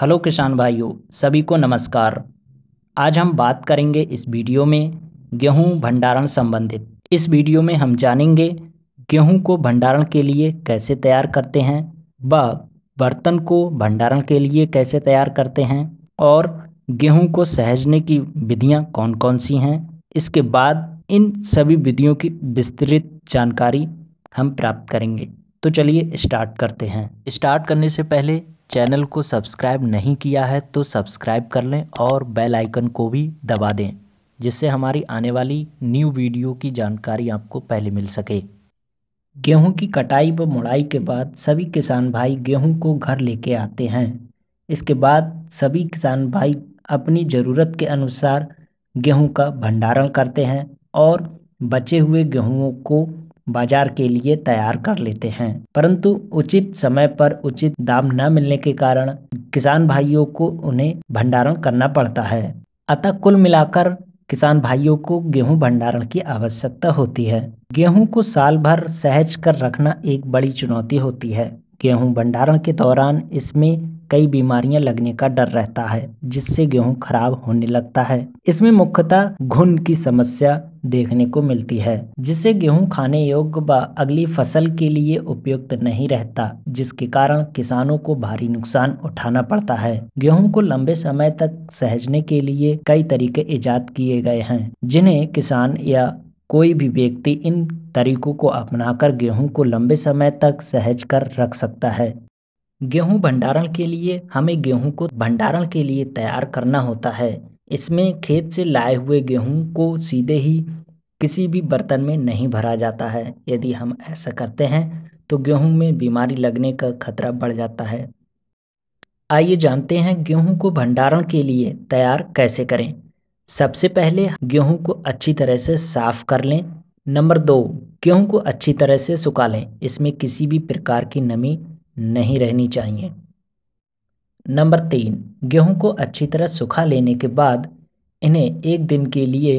Hello किसान भाइयों सभी को नमस्कार आज हम बात करेंगे इस वीडियो में गेहूं भंडारण संबंधित इस वीडियो में हम जानेंगे गेहूं को भंडारण के लिए कैसे तैयार करते हैं व बर्तन को भंडारण के लिए कैसे तैयार करते हैं और गेहूं को सहजने की विधियां कौन कौन सी हैं इसके बाद इन सभी विधियों की विस्तृत जानकारी हम प्राप्त करेंगे तो चलिए स्टार्ट करते हैं स्टार्ट करने से पहले चैनल को सब्सक्राइब नहीं किया है तो सब्सक्राइब कर लें और बेल आइकन को भी दबा दें जिससे हमारी आने वाली न्यू वीडियो की जानकारी आपको पहले मिल सके गेहूं की कटाई व मुड़ाई के बाद सभी किसान भाई गेहूं को घर लेके आते हैं इसके बाद सभी किसान भाई अपनी ज़रूरत के अनुसार गेहूं का भंडारण करते हैं और बचे हुए गेहूँ को बाजार के लिए तैयार कर लेते हैं परंतु उचित समय पर उचित दाम न मिलने के कारण किसान भाइयों को उन्हें भंडारण करना पड़ता है अतः कुल मिलाकर किसान भाइयों को गेहूं भंडारण की आवश्यकता होती है गेहूं को साल भर सहज कर रखना एक बड़ी चुनौती होती है गेहूं भंडारण के दौरान इसमें कई बीमारियां लगने का डर रहता है जिससे गेहूं खराब होने लगता है इसमें मुख्यतः घुन की समस्या देखने को मिलती है जिससे गेहूं खाने योग्य व अगली फसल के लिए उपयुक्त नहीं रहता जिसके कारण किसानों को भारी नुकसान उठाना पड़ता है गेहूं को लंबे समय तक सहजने के लिए कई तरीके ईजाद किए गए हैं जिन्हें किसान या कोई भी व्यक्ति इन तरीकों को अपनाकर गेहूं को लंबे समय तक सहज कर रख सकता है गेहूँ भंडारण के लिए हमें गेहूँ को भंडारण के लिए तैयार करना होता है इसमें खेत से लाए हुए गेहूँ को सीधे ही किसी भी बर्तन में नहीं भरा जाता है यदि हम ऐसा करते हैं तो गेहूँ में बीमारी लगने का खतरा बढ़ जाता है आइए जानते हैं गेहूँ को भंडारण के लिए तैयार कैसे करें सबसे पहले गेहूँ को अच्छी तरह से साफ़ कर लें नंबर दो गेहूँ को अच्छी तरह से सुखा लें इसमें किसी भी प्रकार की नमी नहीं रहनी चाहिए नंबर तीन गेहूं को अच्छी तरह सुखा लेने के बाद इन्हें एक दिन के लिए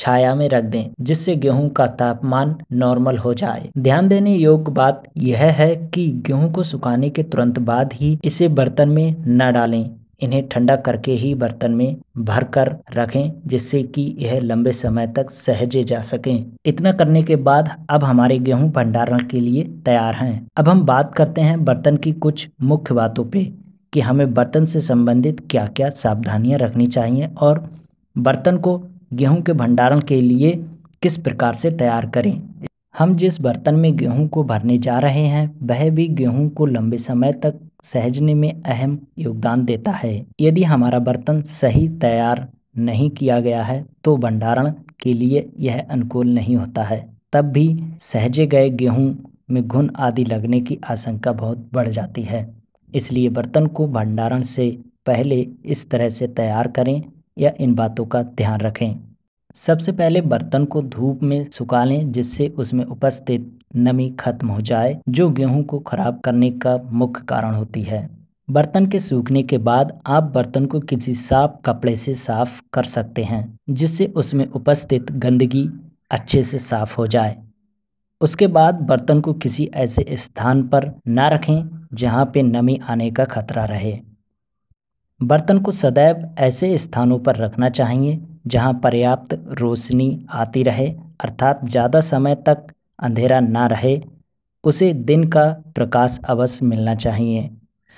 छाया में रख दें जिससे गेहूं का तापमान नॉर्मल हो जाए ध्यान देने योग्य बात यह है कि गेहूं को सुखाने के तुरंत बाद ही इसे बर्तन में न डालें इन्हें ठंडा करके ही बर्तन में भर कर रखें जिससे कि यह लंबे समय तक सहजे जा सकें इतना करने के बाद अब हमारे गेहूं भंडारण के लिए तैयार हैं अब हम बात करते हैं बर्तन की कुछ मुख्य बातों पे कि हमें बर्तन से संबंधित क्या क्या सावधानियां रखनी चाहिए और बर्तन को गेहूं के भंडारण के लिए किस प्रकार से तैयार करें हम जिस बर्तन में गेहूं को भरने जा रहे हैं वह भी गेहूं को लंबे समय तक सहजने में अहम योगदान देता है यदि हमारा बर्तन सही तैयार नहीं किया गया है तो भंडारण के लिए यह अनुकूल नहीं होता है तब भी सहजे गए गेहूं में घुन आदि लगने की आशंका बहुत बढ़ जाती है इसलिए बर्तन को भंडारण से पहले इस तरह से तैयार करें या इन बातों का ध्यान रखें सबसे पहले बर्तन को धूप में सुखा लें जिससे उसमें उपस्थित नमी खत्म हो जाए जो गेहूं को खराब करने का मुख्य कारण होती है बर्तन के सूखने के बाद आप बर्तन को किसी साफ कपड़े से साफ कर सकते हैं जिससे उसमें उपस्थित गंदगी अच्छे से साफ हो जाए उसके बाद बर्तन को किसी ऐसे स्थान पर ना रखें जहाँ पे नमी आने का खतरा रहे बर्तन को सदैव ऐसे स्थानों पर रखना चाहिए जहाँ पर्याप्त रोशनी आती रहे अर्थात ज़्यादा समय तक अंधेरा ना रहे उसे दिन का प्रकाश अवश्य मिलना चाहिए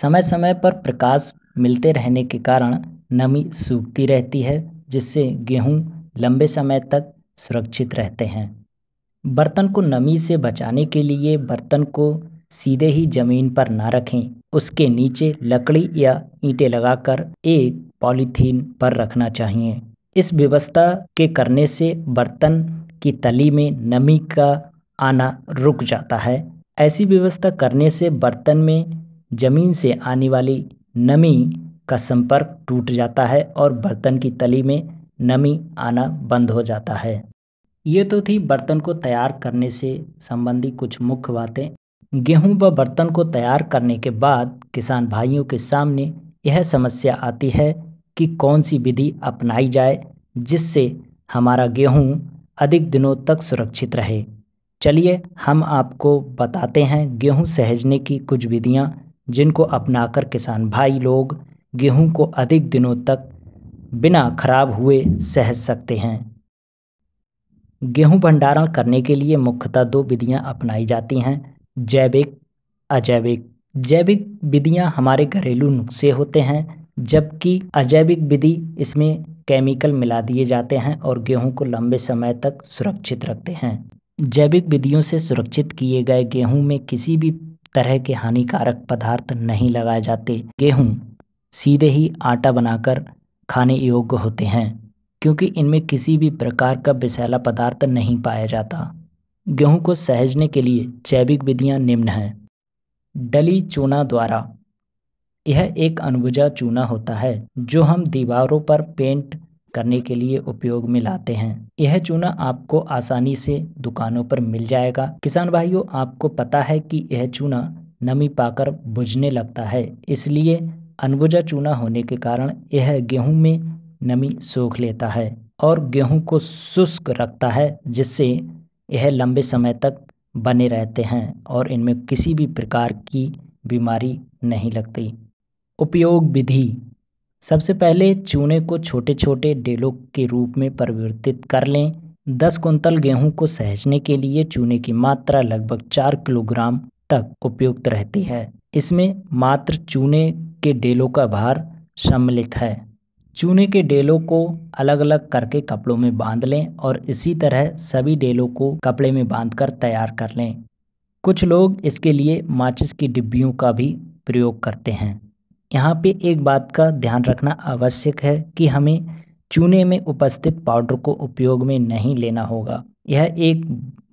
समय समय पर प्रकाश मिलते रहने के कारण नमी सूखती रहती है जिससे गेहूँ लंबे समय तक सुरक्षित रहते हैं बर्तन को नमी से बचाने के लिए बर्तन को सीधे ही जमीन पर ना रखें उसके नीचे लकड़ी या ईंटें लगाकर एक पॉलीथीन पर रखना चाहिए इस व्यवस्था के करने से बर्तन की तली में नमी का आना रुक जाता है ऐसी व्यवस्था करने से बर्तन में ज़मीन से आने वाली नमी का संपर्क टूट जाता है और बर्तन की तली में नमी आना बंद हो जाता है ये तो थी बर्तन को तैयार करने से संबंधी कुछ मुख्य बातें गेहूं व बर्तन को तैयार करने के बाद किसान भाइयों के सामने यह समस्या आती है कि कौन सी विधि अपनाई जाए जिससे हमारा गेहूं अधिक दिनों तक सुरक्षित रहे चलिए हम आपको बताते हैं गेहूं सहजने की कुछ विधियां जिनको अपनाकर किसान भाई लोग गेहूं को अधिक दिनों तक बिना खराब हुए सहज सकते हैं गेहूं भंडारण करने के लिए मुख्यतः दो विधियां अपनाई जाती हैं जैविक अजैविक जैविक विधियां हमारे घरेलू नुस्खे होते हैं जबकि अजैविक विधि इसमें केमिकल मिला दिए जाते हैं और गेहूं को लंबे समय तक सुरक्षित रखते हैं जैविक विधियों से सुरक्षित किए गए गेहूं में किसी भी तरह के हानिकारक पदार्थ नहीं लगाए जाते गेहूं सीधे ही आटा बनाकर खाने योग्य होते हैं क्योंकि इनमें किसी भी प्रकार का विषैला पदार्थ नहीं पाया जाता गेहूं को सहजने के लिए जैविक विधियां निम्न हैं डली चूना द्वारा यह एक अनुभुजा चूना होता है जो हम दीवारों पर पेंट करने के लिए उपयोग में लाते हैं यह चूना आपको आसानी से दुकानों पर मिल जाएगा किसान भाइयों आपको पता है कि यह चूना नमी पाकर बुझने लगता है इसलिए अनबुझा चूना होने के कारण यह गेहूं में नमी सोख लेता है और गेहूं को शुष्क रखता है जिससे यह लंबे समय तक बने रहते हैं और इनमें किसी भी प्रकार की बीमारी नहीं लगती उपयोग विधि सबसे पहले चूने को छोटे छोटे डेलों के रूप में परिवर्तित कर लें दस कुंतल गेहूं को सहजने के लिए चूने की मात्रा लगभग चार किलोग्राम तक उपयुक्त रहती है इसमें मात्र चूने के डेलों का भार सम्मिलित है चूने के डेलों को अलग अलग करके कपड़ों में बांध लें और इसी तरह सभी डेलों को कपड़े में बांधकर तैयार कर लें कुछ लोग इसके लिए माचिस की डिब्बियों का भी प्रयोग करते हैं यहाँ पे एक बात का ध्यान रखना आवश्यक है कि हमें चूने में उपस्थित पाउडर को उपयोग में नहीं लेना होगा यह एक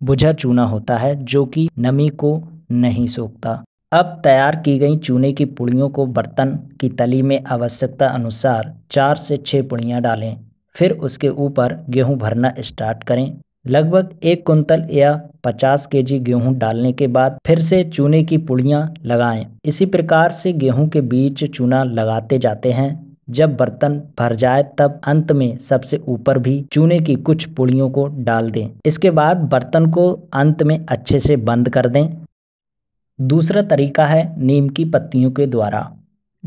बुझा चूना होता है जो कि नमी को नहीं सोखता अब तैयार की गई चूने की पुड़ियों को बर्तन की तली में आवश्यकता अनुसार चार से छः पुड़ियाँ डालें फिर उसके ऊपर गेहूं भरना स्टार्ट करें लगभग एक कुंतल या 50 केजी गेहूं डालने के बाद फिर से चूने की पुड़ियाँ लगाएं। इसी प्रकार से गेहूं के बीच चूना लगाते जाते हैं जब बर्तन भर जाए तब अंत में सबसे ऊपर भी चूने की कुछ पुड़ियों को डाल दें इसके बाद बर्तन को अंत में अच्छे से बंद कर दें दूसरा तरीका है नीम की पत्तियों के द्वारा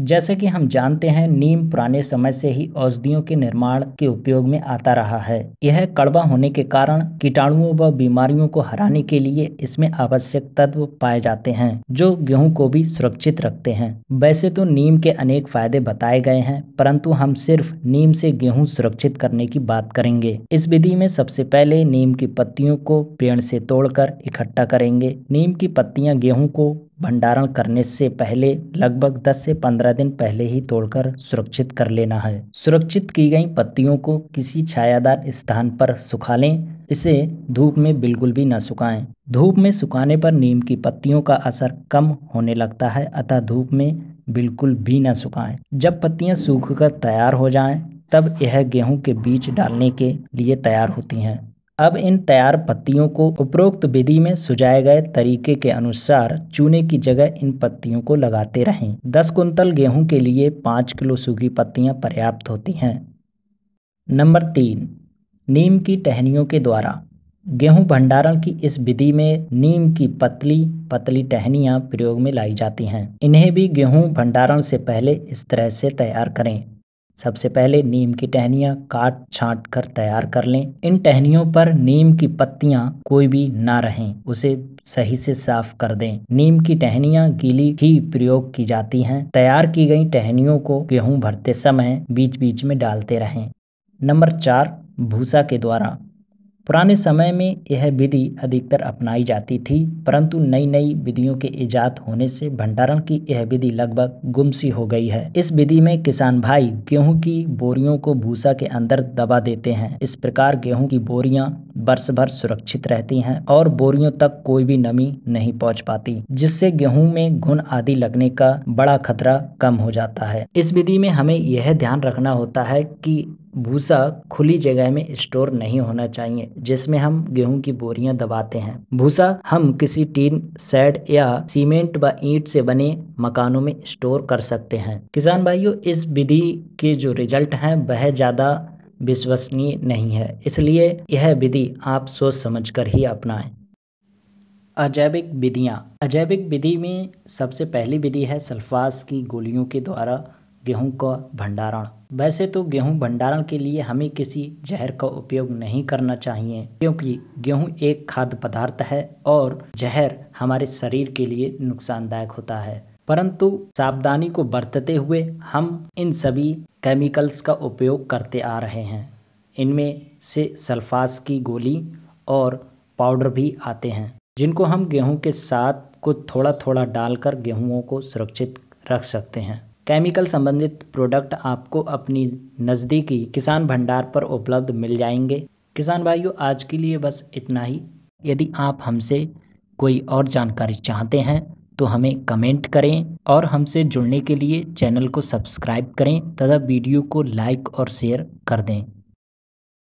जैसे कि हम जानते हैं नीम पुराने समय से ही औषधियों के निर्माण के उपयोग में आता रहा है यह कड़वा होने के कारण कीटाणुओं व बीमारियों को हराने के लिए इसमें आवश्यक तत्व पाए जाते हैं जो गेहूं को भी सुरक्षित रखते हैं वैसे तो नीम के अनेक फायदे बताए गए हैं परंतु हम सिर्फ नीम से गेहूँ सुरक्षित करने की बात करेंगे इस विधि में सबसे पहले नीम की पत्तियों को पेड़ से तोड़कर इकट्ठा करेंगे नीम की पत्तियां गेहूं को भंडारण करने से पहले लगभग 10 से 15 दिन पहले ही तोड़कर सुरक्षित कर लेना है सुरक्षित की गई पत्तियों को किसी छायादार स्थान पर सुखा लें इसे धूप में बिल्कुल भी न सुखाएं धूप में सुखाने पर नीम की पत्तियों का असर कम होने लगता है अतः धूप में बिल्कुल भी न सुखाएं जब पत्तियां सूखकर तैयार हो जाएं तब यह गेहूं के बीज डालने के लिए तैयार होती हैं अब इन तैयार पत्तियों को उपरोक्त विधि में सुझाए गए तरीके के अनुसार चूने की जगह इन पत्तियों को लगाते रहें दस कुंतल गेहूं के लिए पाँच किलो सूखी पत्तियां पर्याप्त होती हैं नंबर तीन नीम की टहनियों के द्वारा गेहूं भंडारण की इस विधि में नीम की पतली पतली टहनियां प्रयोग में लाई जाती हैं इन्हें भी गेहूं भंडारण से पहले इस तरह से तैयार करें सबसे पहले नीम की टहनियाँ काट छांट कर तैयार कर लें इन टहनियों पर नीम की पत्तियाँ कोई भी ना रहें उसे सही से साफ कर दें नीम की टहनियाँ गीली ही प्रयोग की जाती हैं तैयार की गई टहनियों को गेहूं भरते समय बीच बीच में डालते रहें नंबर चार भूसा के द्वारा पुराने समय में यह विधि अधिकतर अपनाई जाती थी परंतु नई नई विधियों के ईजाद होने से भंडारण की यह विधि लगभग गुमसी हो गई है इस विधि में किसान भाई गेहूं की बोरियों को भूसा के अंदर दबा देते हैं इस प्रकार गेहूं की बोरियां वर्ष भर सुरक्षित रहती हैं और बोरियों तक कोई भी नमी नहीं पहुंच पाती जिससे गेहूं में घुन आदि लगने का बड़ा खतरा कम हो जाता है इस विधि में हमें यह ध्यान रखना होता है कि भूसा खुली जगह में स्टोर नहीं होना चाहिए जिसमें हम गेहूं की बोरियां दबाते हैं भूसा हम किसी टीन सेड या सीमेंट व ईंट से बने मकानों में स्टोर कर सकते हैं किसान भाइयों इस विधि के जो रिजल्ट हैं वह ज़्यादा विश्वसनीय नहीं है इसलिए यह विधि आप सोच समझकर ही अपनाएं अजैविक विधियाँ अजैविक विधि में सबसे पहली विधि है सल्फास की गोलियों के द्वारा गेहूं का भंडारण वैसे तो गेहूं भंडारण के लिए हमें किसी जहर का उपयोग नहीं करना चाहिए क्योंकि गेहूं एक खाद्य पदार्थ है और जहर हमारे शरीर के लिए नुकसानदायक होता है परंतु सावधानी को बरतते हुए हम इन सभी केमिकल्स का उपयोग करते आ रहे हैं इनमें से सल्फास की गोली और पाउडर भी आते हैं जिनको हम गेहूं के साथ कुछ थोड़ा थोड़ा डालकर गेहूं को सुरक्षित रख सकते हैं केमिकल संबंधित प्रोडक्ट आपको अपनी नज़दीकी किसान भंडार पर उपलब्ध मिल जाएंगे किसान भाइयों आज के लिए बस इतना ही यदि आप हमसे कोई और जानकारी चाहते हैं तो हमें कमेंट करें और हमसे जुड़ने के लिए चैनल को सब्सक्राइब करें तथा वीडियो को लाइक और शेयर कर दें